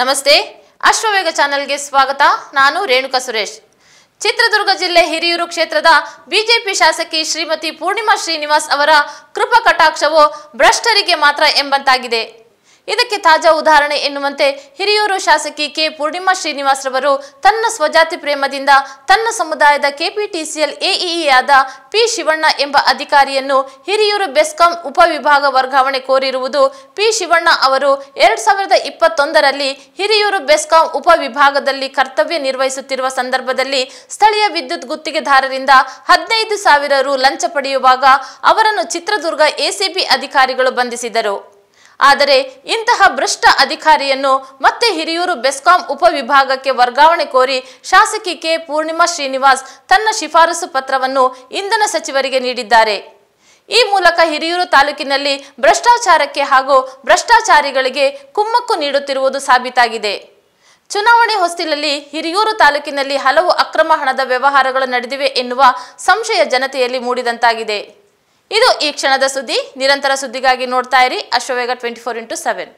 ನಮಸ್ತೆ ಅಶ್ವವೇಗ ಚಾನೆಲ್ಗೆ ಸ್ವಾಗತ ನಾನು ರೇಣುಕಾ ಸುರೇಶ್ ಚಿತ್ರದುರ್ಗ ಜಿಲ್ಲೆ ಹಿರಿಯೂರು ಕ್ಷೇತ್ರದ ಬಿಜೆಪಿ ಶಾಸಕಿ ಶ್ರೀಮತಿ ಪೂರ್ಣಿಮಾ ಶ್ರೀನಿವಾಸ್ ಅವರ ಕೃಪಾ ಕಟಾಕ್ಷವು ಭ್ರಷ್ಟರಿಗೆ ಮಾತ್ರ ಎಂಬಂತಾಗಿದೆ ಇದಕ್ಕೆ ತಾಜಾ ಉದಾಹರಣೆ ಎನ್ನುವಂತೆ ಹಿರಿಯೂರು ಶಾಸಕಿ ಕೆ ಪೂರ್ಣಿಮಾ ರವರು ತನ್ನ ಸ್ವಜಾತಿ ಪ್ರೇಮದಿಂದ ತನ್ನ ಸಮುದಾಯದ ಕೆಪಿಟಿಸಿಎಲ್ ಎಇಇಯಾದ ಪಿ ಶಿವಣ್ಣ ಎಂಬ ಅಧಿಕಾರಿಯನ್ನು ಹಿರಿಯೂರು ಬೆಸ್ಕಾಂ ಉಪವಿಭಾಗ ವರ್ಗಾವಣೆ ಕೋರಿರುವುದು ಪಿ ಶಿವಣ್ಣ ಅವರು ಎರಡ್ ಸಾವಿರದ ಇಪ್ಪತ್ತೊಂದರಲ್ಲಿ ಹಿರಿಯೂರು ಬೆಸ್ಕಾಂ ಉಪವಿಭಾಗದಲ್ಲಿ ಕರ್ತವ್ಯ ನಿರ್ವಹಿಸುತ್ತಿರುವ ಸಂದರ್ಭದಲ್ಲಿ ಸ್ಥಳೀಯ ವಿದ್ಯುತ್ ಗುತ್ತಿಗೆದಾರರಿಂದ ಹದಿನೈದು ಸಾವಿರ ರು ಲಂಚ ಪಡೆಯುವಾಗ ಅವರನ್ನು ಚಿತ್ರದುರ್ಗ ಎಸಿಬಿ ಅಧಿಕಾರಿಗಳು ಬಂಧಿಸಿದರು ಆದರೆ ಇಂತಹ ಭ್ರಷ್ಟ ಅಧಿಕಾರಿಯನ್ನು ಮತ್ತೆ ಹಿರಿಯೂರು ಬೆಸ್ಕಾಂ ಉಪವಿಭಾಗಕ್ಕೆ ವರ್ಗಾವಣೆ ಕೋರಿ ಶಾಸಕಿ ಕೆ ಪೂರ್ಣಿಮಾ ಶ್ರೀನಿವಾಸ್ ತನ್ನ ಶಿಫಾರಸು ಪತ್ರವನ್ನು ಇಂಧನ ಸಚಿವರಿಗೆ ನೀಡಿದ್ದಾರೆ ಈ ಮೂಲಕ ಹಿರಿಯೂರು ತಾಲೂಕಿನಲ್ಲಿ ಭ್ರಷ್ಟಾಚಾರಕ್ಕೆ ಹಾಗೂ ಭ್ರಷ್ಟಾಚಾರಿಗಳಿಗೆ ಕುಮ್ಮಕ್ಕು ನೀಡುತ್ತಿರುವುದು ಸಾಬೀತಾಗಿದೆ ಚುನಾವಣೆ ಹೊಸ್ತಿಲಲ್ಲಿ ಹಿರಿಯೂರು ತಾಲೂಕಿನಲ್ಲಿ ಹಲವು ಅಕ್ರಮ ಹಣದ ವ್ಯವಹಾರಗಳು ನಡೆದಿವೆ ಎನ್ನುವ ಸಂಶಯ ಜನತೆಯಲ್ಲಿ ಮೂಡಿದಂತಾಗಿದೆ ಇದು ಈ ಕ್ಷಣದ ಸುದ್ದಿ ನಿರಂತರ ಸುದ್ದಿಗಾಗಿ ನೋಡ್ತಾ ಇರಿ Ashwavega twenty four into seven